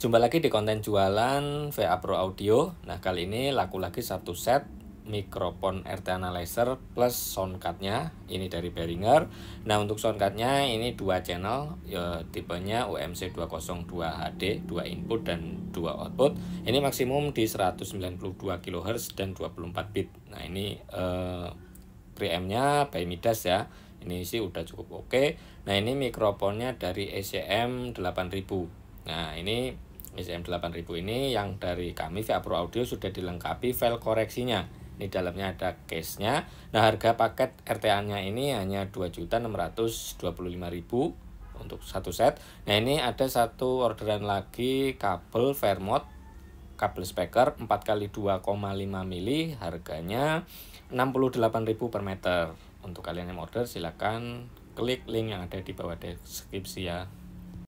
Jumpa lagi di konten jualan VA Pro Audio. Nah, kali ini laku lagi satu set mikrofon RT Analyzer plus sound nya Ini dari Behringer. Nah, untuk sound nya ini dua channel, ya, tipenya UMC 202 HD, dua input dan dua output. Ini maksimum di 192 kHz dan 24 bit. Nah, ini eh, preamp-nya by Midas ya ini sih udah cukup oke okay. nah ini mikrofonnya dari ECM 8000 nah ini delapan 8000 ini yang dari kami via Pro Audio sudah dilengkapi file koreksinya. Ini dalamnya ada case-nya. Nah, harga paket RTA-nya ini hanya 2.625.000 untuk satu set. Nah, ini ada satu orderan lagi kabel Fairmont kabel speaker 4 kali 2,5 mili harganya 68.000 per meter. Untuk kalian yang order silakan klik link yang ada di bawah deskripsi ya.